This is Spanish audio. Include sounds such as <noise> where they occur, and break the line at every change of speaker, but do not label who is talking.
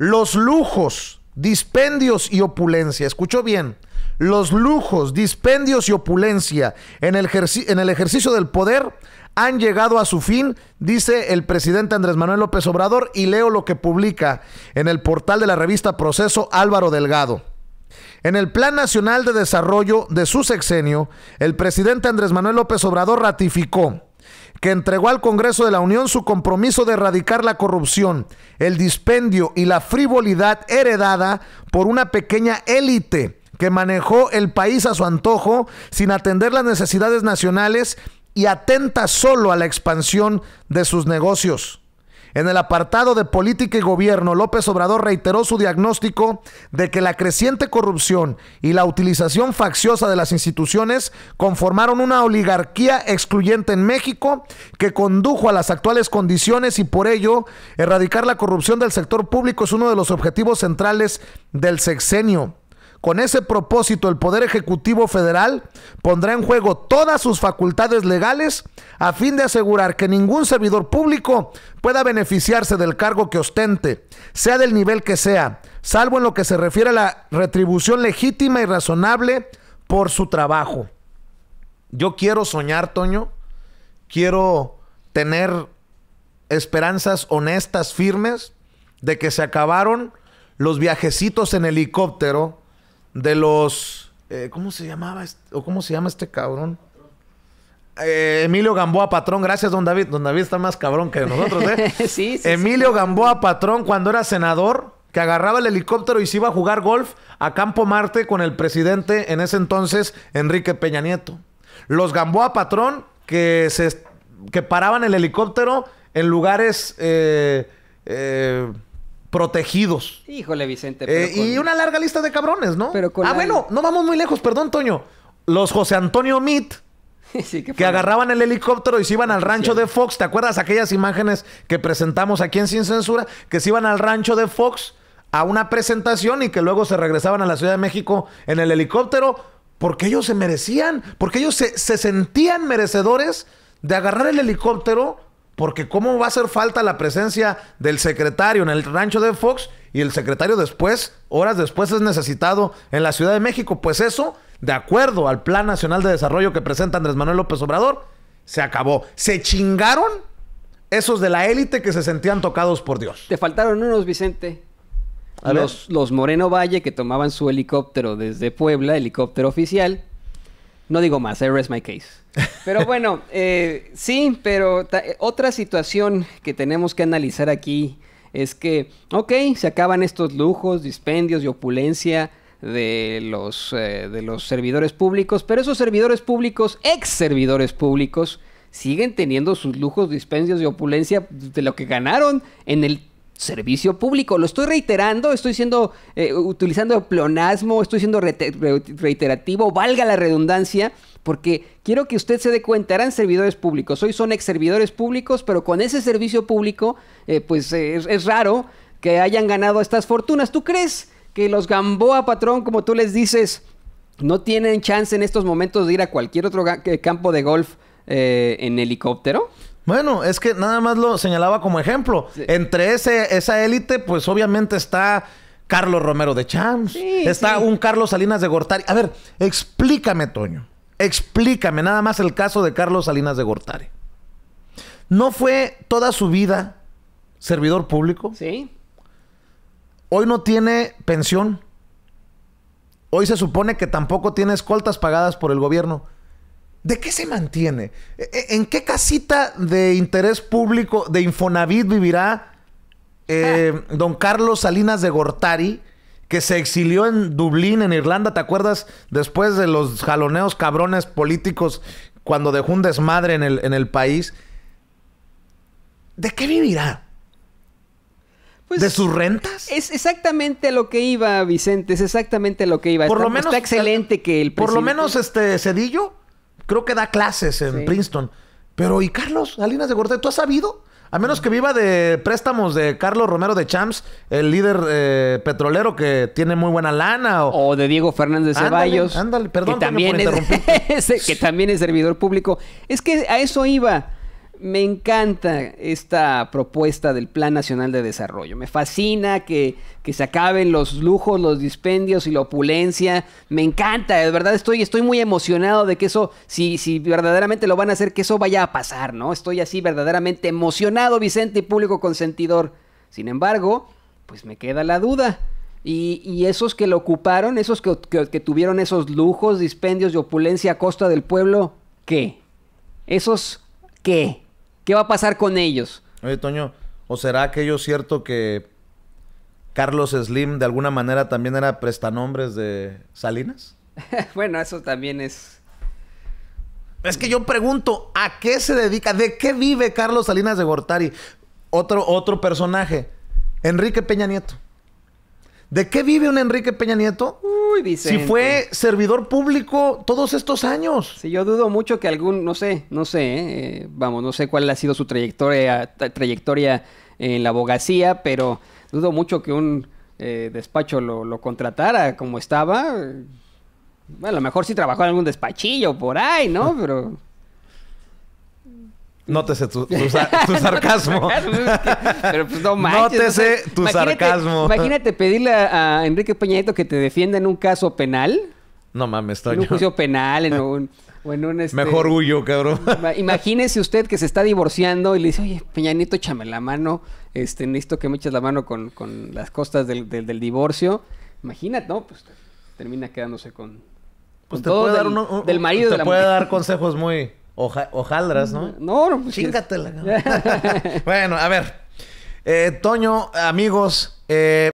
los lujos, dispendios y opulencia. Escuchó bien. Los lujos, dispendios y opulencia en el, en el ejercicio del poder han llegado a su fin, dice el presidente Andrés Manuel López Obrador, y leo lo que publica en el portal de la revista Proceso Álvaro Delgado. En el Plan Nacional de Desarrollo de su sexenio, el presidente Andrés Manuel López Obrador ratificó que entregó al Congreso de la Unión su compromiso de erradicar la corrupción, el dispendio y la frivolidad heredada por una pequeña élite que manejó el país a su antojo sin atender las necesidades nacionales y atenta solo a la expansión de sus negocios. En el apartado de política y gobierno, López Obrador reiteró su diagnóstico de que la creciente corrupción y la utilización facciosa de las instituciones conformaron una oligarquía excluyente en México que condujo a las actuales condiciones y por ello erradicar la corrupción del sector público es uno de los objetivos centrales del sexenio. Con ese propósito, el Poder Ejecutivo Federal pondrá en juego todas sus facultades legales a fin de asegurar que ningún servidor público pueda beneficiarse del cargo que ostente, sea del nivel que sea, salvo en lo que se refiere a la retribución legítima y razonable por su trabajo. Yo quiero soñar, Toño. Quiero tener esperanzas honestas, firmes, de que se acabaron los viajecitos en helicóptero de los. Eh, ¿Cómo se llamaba? Este, ¿O cómo se llama este cabrón? Eh, Emilio Gamboa Patrón, gracias don David. Don David está más cabrón que nosotros, ¿eh? <laughs> sí, sí, Emilio Gamboa Patrón, cuando era senador, que agarraba el helicóptero y se iba a jugar golf a Campo Marte con el presidente en ese entonces, Enrique Peña Nieto. Los Gamboa Patrón, que, se, que paraban el helicóptero en lugares... Eh, eh protegidos. Híjole, Vicente. Eh, y una larga lista de cabrones, ¿no? ah, bueno, no vamos muy lejos, perdón, Toño. Los José Antonio Meade. <laughs> que, agarraban el helicóptero y se iban al rancho de Fox. ¿Te acuerdas aquellas imágenes que presentamos aquí en Sin Censura? Que se iban al rancho de Fox a una presentación y que luego se regresaban a la Ciudad de México en el helicóptero porque ellos se merecían, porque ellos se, se sentían merecedores de agarrar el helicóptero porque cómo va a hacer falta la presencia del secretario en el rancho de Fox y el secretario después, horas después, es necesitado en la Ciudad de México. Pues eso, de acuerdo al Plan Nacional de Desarrollo que presenta Andrés Manuel López Obrador, se acabó. Se chingaron
esos de la élite que se sentían tocados por Dios. Te faltaron unos, Vicente. A los, los Moreno Valle que tomaban su helicóptero desde Puebla, helicóptero oficial, no digo más, I eh, rest my case. Pero bueno, <laughs> eh, sí, pero eh, otra situación que tenemos que analizar aquí es que, ok, se acaban estos lujos, dispendios y opulencia de los, de los servidores públicos, pero esos servidores públicos, ex servidores públicos, siguen teniendo sus lujos, dispendios y opulencia de lo que ganaron en el servicio público. Lo estoy reiterando, estoy siendo, eh, utilizando pleonasmo, estoy siendo reiterativo, valga la redundancia, porque quiero que usted se dé cuenta, eran servidores públicos, hoy son ex servidores públicos, pero con ese servicio público, eh, pues eh, es raro que hayan ganado estas fortunas. ¿Tú crees que los Gamboa, patrón, como tú les dices, no tienen chance en estos momentos de ir a cualquier otro campo de golf? Eh, en helicóptero.
Bueno, es que nada más lo señalaba como ejemplo. Entre ese, esa élite, pues obviamente está Carlos Romero de Champs. está un Carlos Salinas de Gortari. A ver, explícame, Toño. Explícame nada más el caso de Carlos Salinas de Gortari. ¿No fue toda su vida servidor público? Sí. Hoy no tiene pensión. Hoy se supone que tampoco tiene escoltas pagadas por el gobierno. ¿De qué se mantiene? E, e, ¿En qué casita de interés público de Infonavit vivirá eh, ah. don Carlos Salinas de Gortari, que se exilió en Dublín, en Irlanda? ¿Te acuerdas? Después de los jaloneos cabrones políticos cuando dejó un desmadre en el, en el país.
¿De qué vivirá? Pues ¿De sus rentas? Es exactamente lo que iba, Vicente, es exactamente lo que iba. Por lo menos, está excelente eh, que el Por lo menos este Cedillo Creo que da clases en Princeton. Pero, ¿y
Carlos ¿Alinas de Gortari? ¿Tú has sabido? A menos que viva de préstamos de Carlos Romero de Champs, el líder
eh, petrolero que tiene muy buena lana. O, de Diego Fernández de Ceballos. Ándale, perdón también, por es, <laughs> que también es servidor público. Es que a eso iba me encanta esta propuesta del Plan Nacional de Desarrollo. Me fascina que, se acaben los lujos, los dispendios y la opulencia. Me encanta, de verdad estoy, estoy muy emocionado de que eso, si, si verdaderamente lo van a hacer, que eso vaya a pasar, ¿no? Estoy así verdaderamente emocionado, Vicente y público consentidor. Sin embargo, pues me queda la duda. Y, esos que lo ocuparon, esos que, tuvieron esos lujos, dispendios y opulencia a costa del pueblo, ¿qué? ¿Esos qué?
¿Qué va a pasar con ellos? Oye, Toño, ¿o será aquello cierto que Carlos Slim de alguna manera también era prestanombres de Salinas?
<laughs> bueno, eso también es. Es que yo pregunto, ¿a qué se dedica? ¿De qué vive
Carlos Salinas de Gortari? Otro, otro personaje, Enrique Peña Nieto.
¿De qué vive un Enrique Peña Nieto? Uy, dice. Si fue servidor público todos estos años. Sí, yo dudo mucho que algún, no sé, no sé, eh, vamos, no sé cuál ha sido su trayectoria, trayectoria en la abogacía, pero dudo mucho que un eh, despacho lo, lo, contratara como estaba. Bueno, a lo mejor sí trabajó en algún despachillo por ahí, ¿no? <laughs> Pero... Nótese tu, sarcasmo. <laughs> Pero pues no Nótese tu sarcasmo. Imagínate pedirle a, Enrique Peñanito que te defienda en un caso penal. No mames, estoy. En un juicio penal, en <laughs> O en un este, Mejor huyo, cabrón. Imagínese usted que se está divorciando y le dice, oye, Peñanito, échame la mano. Este, necesito que me eches la mano con, las costas del, divorcio. Imagínate, ¿no? Pues termina quedándose con. pues te puede
del, marido. puede dar consejos muy
Ojaldras, hojaldras, ¿no? No, no. Pues
<laughs> bueno, a ver. Eh, Toño, amigos, eh,